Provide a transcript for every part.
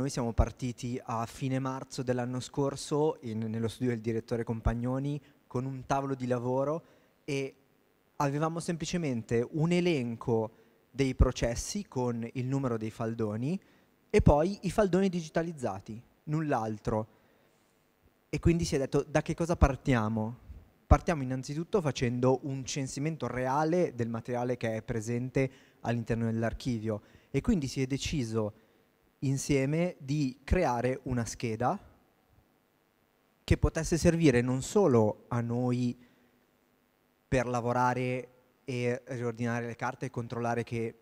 Noi siamo partiti a fine marzo dell'anno scorso in, nello studio del direttore Compagnoni con un tavolo di lavoro e avevamo semplicemente un elenco dei processi con il numero dei faldoni e poi i faldoni digitalizzati, null'altro. E quindi si è detto da che cosa partiamo? Partiamo innanzitutto facendo un censimento reale del materiale che è presente all'interno dell'archivio e quindi si è deciso insieme di creare una scheda che potesse servire non solo a noi per lavorare e riordinare le carte e controllare che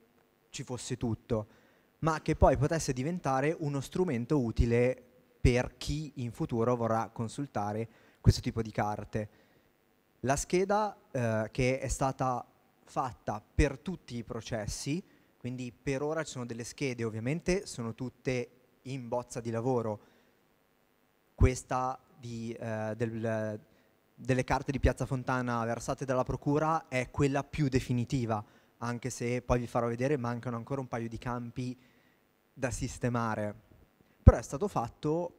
ci fosse tutto, ma che poi potesse diventare uno strumento utile per chi in futuro vorrà consultare questo tipo di carte. La scheda eh, che è stata fatta per tutti i processi, quindi per ora ci sono delle schede, ovviamente sono tutte in bozza di lavoro. Questa di, eh, del, delle carte di Piazza Fontana versate dalla Procura è quella più definitiva, anche se poi vi farò vedere mancano ancora un paio di campi da sistemare. Però è stato fatto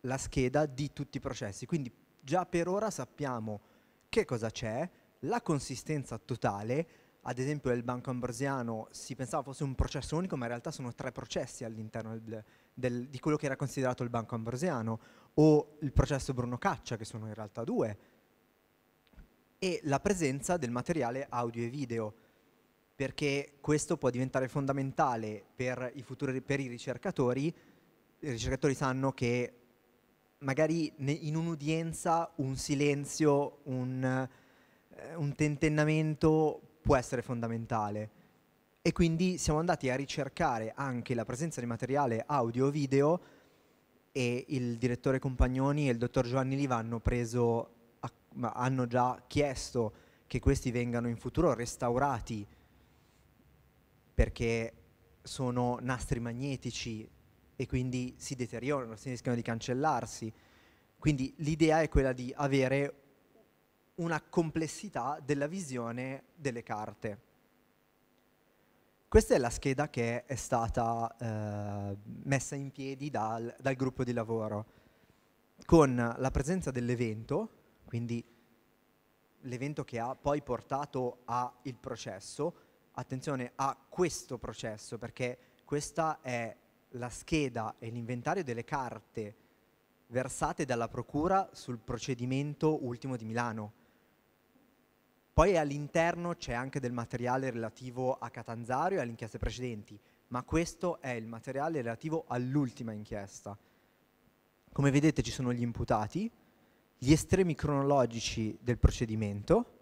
la scheda di tutti i processi, quindi già per ora sappiamo che cosa c'è, la consistenza totale, ad esempio il Banco Ambrosiano si pensava fosse un processo unico, ma in realtà sono tre processi all'interno del, del, di quello che era considerato il Banco Ambrosiano, o il processo Bruno Caccia, che sono in realtà due, e la presenza del materiale audio e video, perché questo può diventare fondamentale per i, futuri, per i ricercatori, i ricercatori sanno che magari in un'udienza un silenzio, un, eh, un tentennamento può essere fondamentale. E quindi siamo andati a ricercare anche la presenza di materiale audio video e il direttore Compagnoni e il dottor Giovanni Liva hanno, preso, hanno già chiesto che questi vengano in futuro restaurati perché sono nastri magnetici e quindi si deteriorano, si rischiano di cancellarsi. Quindi l'idea è quella di avere una complessità della visione delle carte. Questa è la scheda che è stata eh, messa in piedi dal, dal gruppo di lavoro, con la presenza dell'evento, quindi l'evento che ha poi portato al processo, attenzione a questo processo, perché questa è la scheda e l'inventario delle carte versate dalla Procura sul procedimento ultimo di Milano. Poi all'interno c'è anche del materiale relativo a Catanzaro e alle inchieste precedenti, ma questo è il materiale relativo all'ultima inchiesta. Come vedete ci sono gli imputati, gli estremi cronologici del procedimento,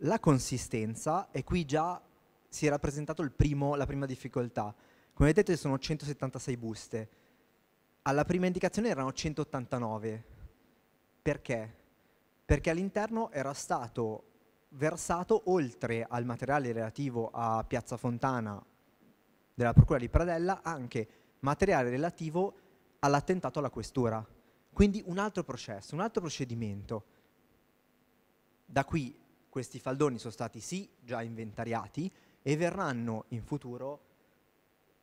la consistenza e qui già si è rappresentato primo, la prima difficoltà. Come vedete sono 176 buste, alla prima indicazione erano 189. Perché? Perché all'interno era stato versato oltre al materiale relativo a Piazza Fontana della Procura di Pradella anche materiale relativo all'attentato alla questura. Quindi un altro processo, un altro procedimento. Da qui questi faldoni sono stati sì già inventariati e verranno in futuro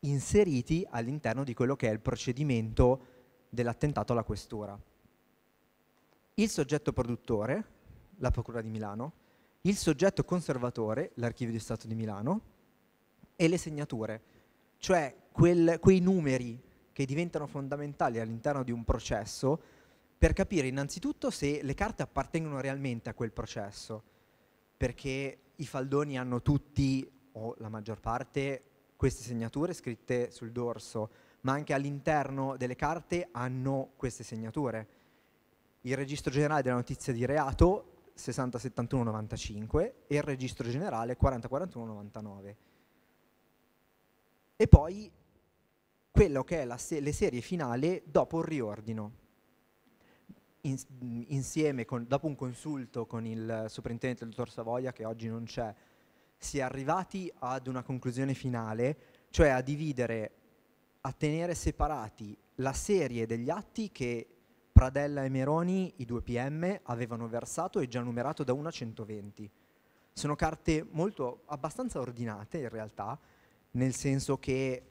inseriti all'interno di quello che è il procedimento dell'attentato alla questura. Il soggetto produttore, la Procura di Milano, il soggetto conservatore, l'archivio di Stato di Milano, e le segnature, cioè quel, quei numeri che diventano fondamentali all'interno di un processo per capire innanzitutto se le carte appartengono realmente a quel processo, perché i faldoni hanno tutti, o la maggior parte, queste segnature scritte sul dorso, ma anche all'interno delle carte hanno queste segnature. Il registro generale della notizia di reato 60 71 95 e il registro generale 40 41 99. E poi quello che è se le serie finale dopo il riordino insieme con, dopo un consulto con il superintendente il dottor Savoia che oggi non c'è, si è arrivati ad una conclusione finale, cioè a dividere, a tenere separati la serie degli atti che Pradella e Meroni, i due PM, avevano versato e già numerato da 1 a 120. Sono carte molto, abbastanza ordinate in realtà, nel senso che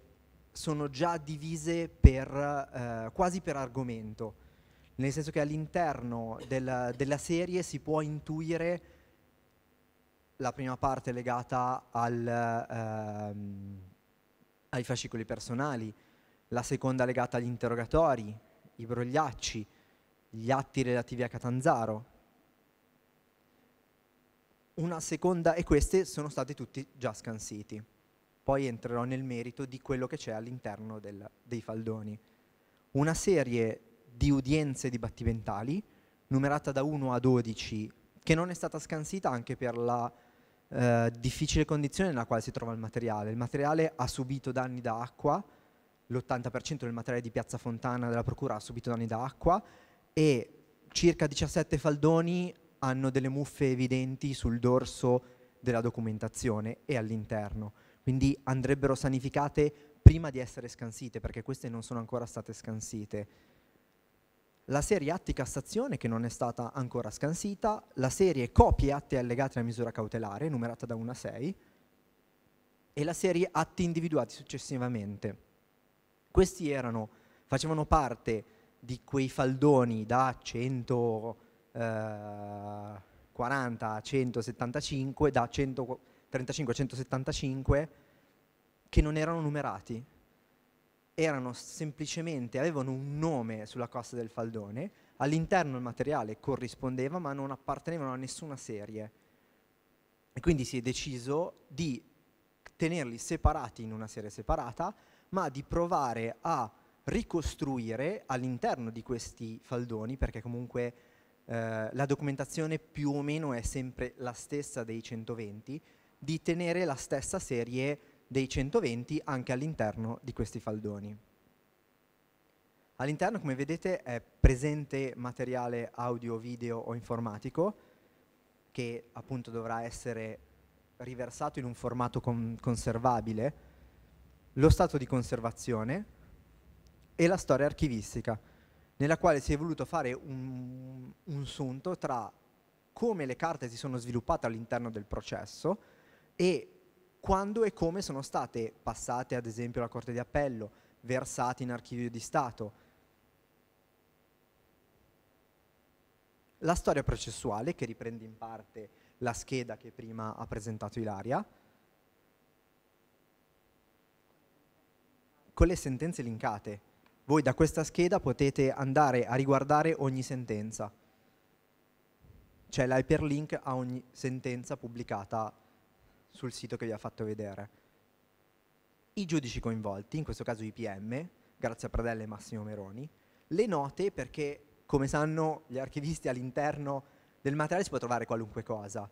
sono già divise per, eh, quasi per argomento, nel senso che all'interno del, della serie si può intuire la prima parte legata al, ehm, ai fascicoli personali, la seconda legata agli interrogatori, i brogliacci, gli atti relativi a Catanzaro. Una seconda, e queste sono stati tutti già scansiti. Poi entrerò nel merito di quello che c'è all'interno del, dei faldoni. Una serie di udienze dibattimentali, numerata da 1 a 12, che non è stata scansita anche per la eh, difficile condizione nella quale si trova il materiale. Il materiale ha subito danni da acqua, l'80% del materiale di Piazza Fontana della Procura ha subito danni da acqua e circa 17 faldoni hanno delle muffe evidenti sul dorso della documentazione e all'interno, quindi andrebbero sanificate prima di essere scansite perché queste non sono ancora state scansite. La serie atti Cassazione che non è stata ancora scansita, la serie copie atti allegate alla misura cautelare numerata da 1 a 6 e la serie atti individuati successivamente. Questi erano, facevano parte di quei faldoni da 140 a 175, da 135 a 175, che non erano numerati, erano semplicemente, avevano un nome sulla costa del faldone, all'interno il materiale corrispondeva ma non appartenevano a nessuna serie. E quindi si è deciso di tenerli separati in una serie separata ma di provare a ricostruire all'interno di questi faldoni, perché comunque eh, la documentazione più o meno è sempre la stessa dei 120, di tenere la stessa serie dei 120 anche all'interno di questi faldoni. All'interno, come vedete, è presente materiale audio, video o informatico che appunto dovrà essere riversato in un formato con conservabile lo stato di conservazione e la storia archivistica, nella quale si è voluto fare un, un sunto tra come le carte si sono sviluppate all'interno del processo e quando e come sono state passate ad esempio alla Corte di Appello, versate in archivio di Stato. La storia processuale, che riprende in parte la scheda che prima ha presentato Ilaria, con le sentenze linkate. Voi da questa scheda potete andare a riguardare ogni sentenza. C'è cioè, l'hyperlink a ogni sentenza pubblicata sul sito che vi ha fatto vedere. I giudici coinvolti, in questo caso i PM, grazie a Pradella e Massimo Meroni, le note perché, come sanno gli archivisti, all'interno del materiale si può trovare qualunque cosa.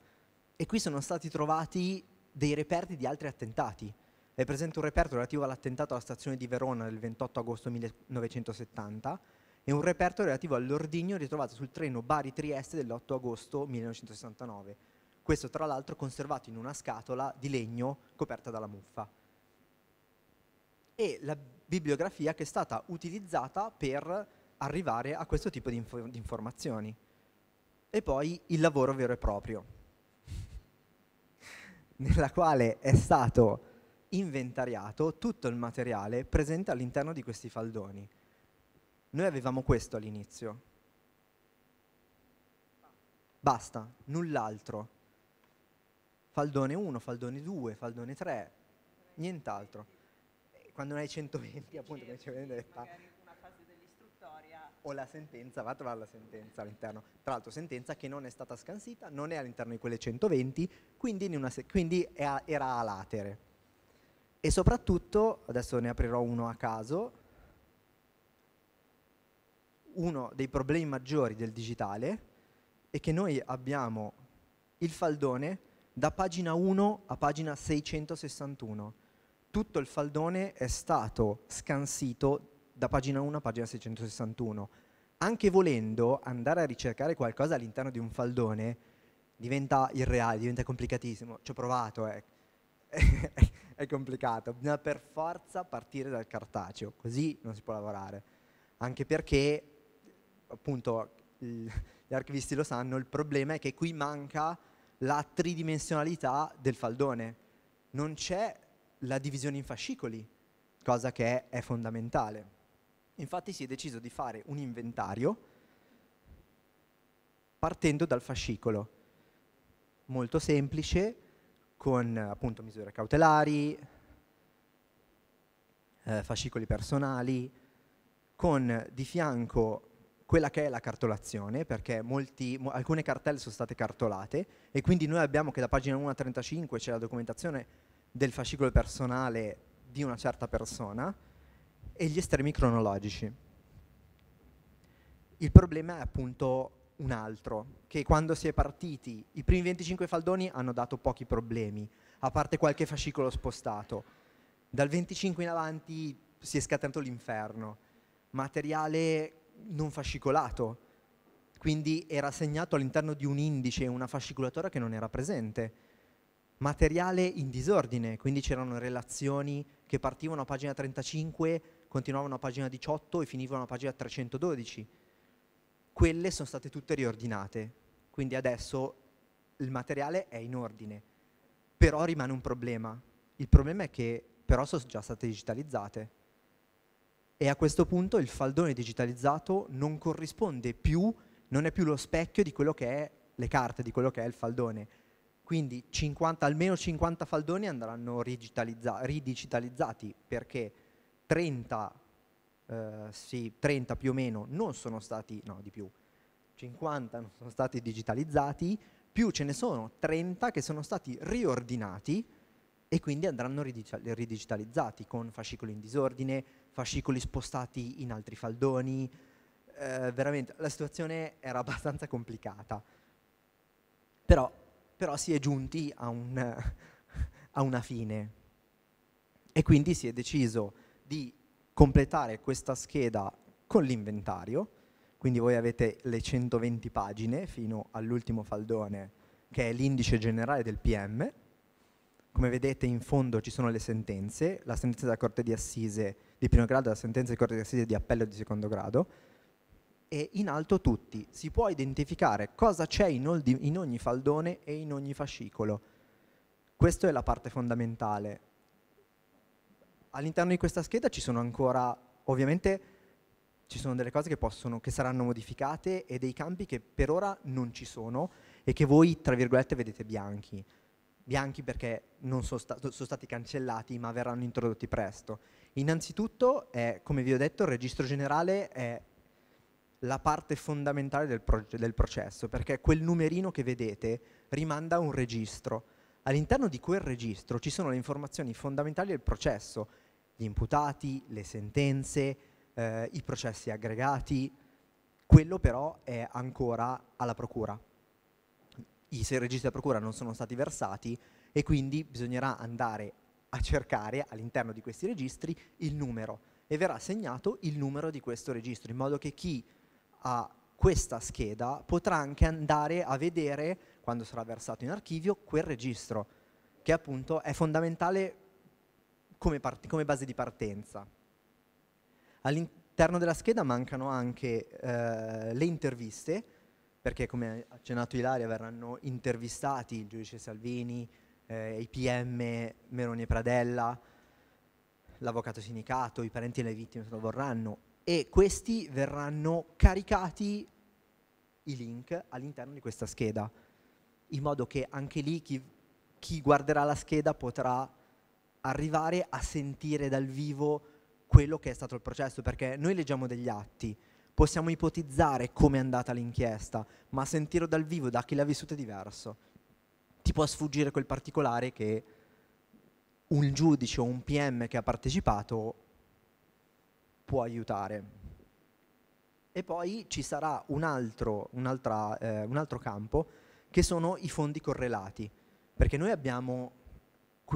E qui sono stati trovati dei reperti di altri attentati. È presente un reperto relativo all'attentato alla stazione di Verona del 28 agosto 1970 e un reperto relativo all'ordigno ritrovato sul treno Bari-Trieste dell'8 agosto 1969. Questo tra l'altro conservato in una scatola di legno coperta dalla muffa. E la bibliografia che è stata utilizzata per arrivare a questo tipo di, info di informazioni. E poi il lavoro vero e proprio, nella quale è stato inventariato tutto il materiale presente all'interno di questi faldoni. Noi avevamo questo all'inizio. Basta, null'altro. Faldone 1, faldone 2, faldone 3, nient'altro. Quando ne hai 120, appunto, come ci avete detto. O la sentenza, va a trovare la sentenza all'interno. Tra l'altro sentenza che non è stata scansita, non è all'interno di quelle 120, quindi, quindi era, era a latere e soprattutto, adesso ne aprirò uno a caso, uno dei problemi maggiori del digitale è che noi abbiamo il faldone da pagina 1 a pagina 661. Tutto il faldone è stato scansito da pagina 1 a pagina 661. Anche volendo andare a ricercare qualcosa all'interno di un faldone diventa irreale, diventa complicatissimo. Ci ho provato, eh. è complicato, bisogna per forza partire dal cartaceo, così non si può lavorare. Anche perché, appunto, gli archivisti lo sanno, il problema è che qui manca la tridimensionalità del faldone, non c'è la divisione in fascicoli, cosa che è fondamentale. Infatti si è deciso di fare un inventario partendo dal fascicolo, molto semplice, con appunto misure cautelari, eh, fascicoli personali, con di fianco quella che è la cartolazione, perché molti, mo, alcune cartelle sono state cartolate e quindi noi abbiamo che da pagina 1 a 35 c'è la documentazione del fascicolo personale di una certa persona e gli estremi cronologici. Il problema è appunto un altro, che quando si è partiti i primi 25 faldoni hanno dato pochi problemi, a parte qualche fascicolo spostato. Dal 25 in avanti si è scatenato l'inferno, materiale non fascicolato, quindi era segnato all'interno di un indice, una fascicolatura che non era presente. Materiale in disordine, quindi c'erano relazioni che partivano a pagina 35, continuavano a pagina 18 e finivano a pagina 312 quelle sono state tutte riordinate, quindi adesso il materiale è in ordine, però rimane un problema. Il problema è che però sono già state digitalizzate e a questo punto il faldone digitalizzato non corrisponde più, non è più lo specchio di quello che è le carte, di quello che è il faldone. Quindi 50, almeno 50 faldoni andranno ridigitalizzati perché 30 eh, sì, 30 più o meno non sono stati, no di più, 50 non sono stati digitalizzati, più ce ne sono 30 che sono stati riordinati e quindi andranno ridigitalizzati con fascicoli in disordine, fascicoli spostati in altri faldoni, eh, veramente la situazione era abbastanza complicata. Però, però si è giunti a, un, a una fine e quindi si è deciso di completare questa scheda con l'inventario, quindi voi avete le 120 pagine fino all'ultimo faldone che è l'indice generale del PM, come vedete in fondo ci sono le sentenze, la sentenza della Corte di Assise di primo grado e la sentenza della Corte di Assise di appello di secondo grado, e in alto tutti, si può identificare cosa c'è in ogni faldone e in ogni fascicolo. Questa è la parte fondamentale All'interno di questa scheda ci sono ancora, ovviamente, ci sono delle cose che, possono, che saranno modificate e dei campi che per ora non ci sono e che voi, tra virgolette, vedete bianchi. Bianchi perché non sono, sta sono stati cancellati ma verranno introdotti presto. Innanzitutto, eh, come vi ho detto, il registro generale è la parte fondamentale del, pro del processo perché quel numerino che vedete rimanda a un registro. All'interno di quel registro ci sono le informazioni fondamentali del processo, gli imputati, le sentenze, eh, i processi aggregati, quello però è ancora alla procura. I registri della procura non sono stati versati e quindi bisognerà andare a cercare all'interno di questi registri il numero e verrà segnato il numero di questo registro in modo che chi ha questa scheda potrà anche andare a vedere quando sarà versato in archivio quel registro che appunto è fondamentale come, come base di partenza. All'interno della scheda mancano anche eh, le interviste, perché come ha accennato Ilaria verranno intervistati il giudice Salvini, eh, i PM Meroni e Pradella, l'avvocato sindicato, i parenti delle vittime se lo vorranno e questi verranno caricati i link all'interno di questa scheda in modo che anche lì chi, chi guarderà la scheda potrà arrivare a sentire dal vivo quello che è stato il processo, perché noi leggiamo degli atti, possiamo ipotizzare come è andata l'inchiesta, ma sentirlo dal vivo da chi l'ha vissuto è diverso. Ti può sfuggire quel particolare che un giudice o un PM che ha partecipato può aiutare. E poi ci sarà un altro, un, altra, eh, un altro campo che sono i fondi correlati, perché noi abbiamo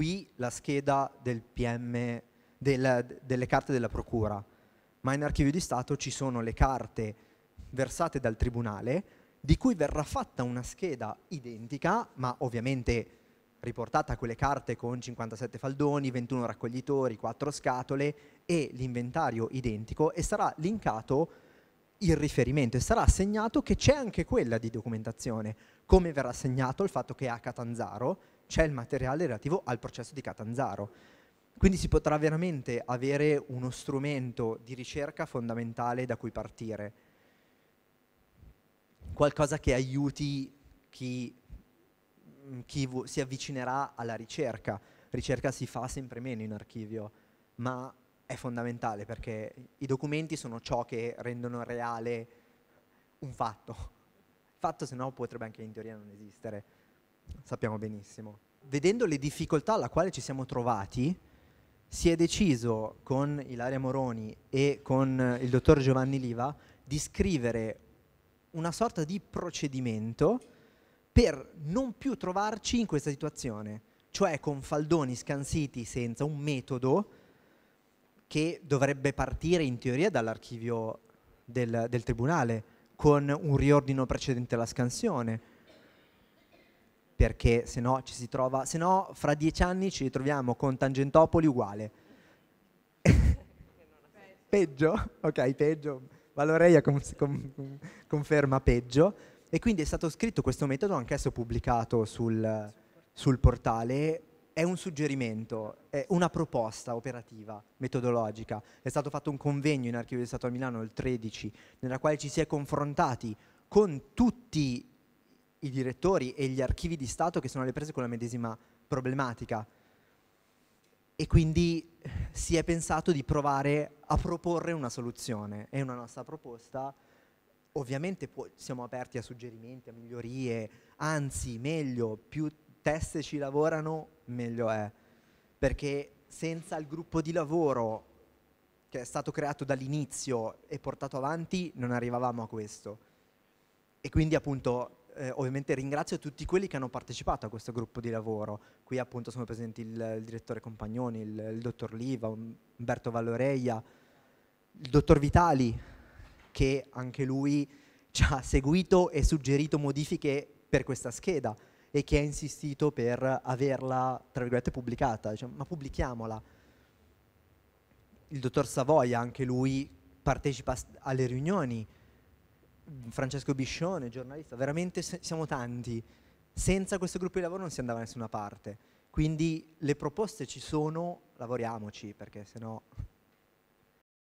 qui la scheda del PM, del, delle carte della procura, ma in archivio di Stato ci sono le carte versate dal Tribunale di cui verrà fatta una scheda identica, ma ovviamente riportata quelle carte con 57 faldoni, 21 raccoglitori, 4 scatole e l'inventario identico e sarà linkato il riferimento e sarà assegnato che c'è anche quella di documentazione, come verrà assegnato il fatto che è a Catanzaro c'è il materiale relativo al processo di Catanzaro. Quindi si potrà veramente avere uno strumento di ricerca fondamentale da cui partire, qualcosa che aiuti chi, mm, chi si avvicinerà alla ricerca. Ricerca si fa sempre meno in archivio, ma è fondamentale perché i documenti sono ciò che rendono reale un fatto. Il fatto se no potrebbe anche in teoria non esistere sappiamo benissimo. Vedendo le difficoltà alla quale ci siamo trovati, si è deciso con Ilaria Moroni e con eh, il dottor Giovanni Liva di scrivere una sorta di procedimento per non più trovarci in questa situazione, cioè con faldoni scansiti senza un metodo che dovrebbe partire in teoria dall'archivio del, del tribunale, con un riordino precedente alla scansione, perché se no ci si trova, se no fra dieci anni ci ritroviamo con Tangentopoli uguale. peggio? Ok, peggio. Valoreia conferma peggio. E quindi è stato scritto questo metodo, anch'esso pubblicato sul, sul portale, è un suggerimento, è una proposta operativa, metodologica. È stato fatto un convegno in Archivio di Stato a Milano il 13, nella quale ci si è confrontati con tutti i direttori e gli archivi di Stato che sono alle prese con la medesima problematica. E quindi eh, si è pensato di provare a proporre una soluzione. È una nostra proposta, ovviamente può, siamo aperti a suggerimenti, a migliorie, anzi meglio, più teste ci lavorano, meglio è. Perché senza il gruppo di lavoro che è stato creato dall'inizio e portato avanti, non arrivavamo a questo. E quindi appunto eh, ovviamente ringrazio tutti quelli che hanno partecipato a questo gruppo di lavoro. Qui appunto sono presenti il, il direttore Compagnoni, il, il, dottor Liva, um, Umberto Valloreia, il dottor Vitali, che anche lui ci ha seguito e suggerito modifiche per questa scheda e che ha insistito per averla, tra virgolette, pubblicata. Cioè, ma pubblichiamola. Il dottor Savoia, anche lui, partecipa alle riunioni Francesco Biscione, giornalista, veramente siamo tanti. Senza questo gruppo di lavoro non si andava da nessuna parte. Quindi le proposte ci sono, lavoriamoci, perché sennò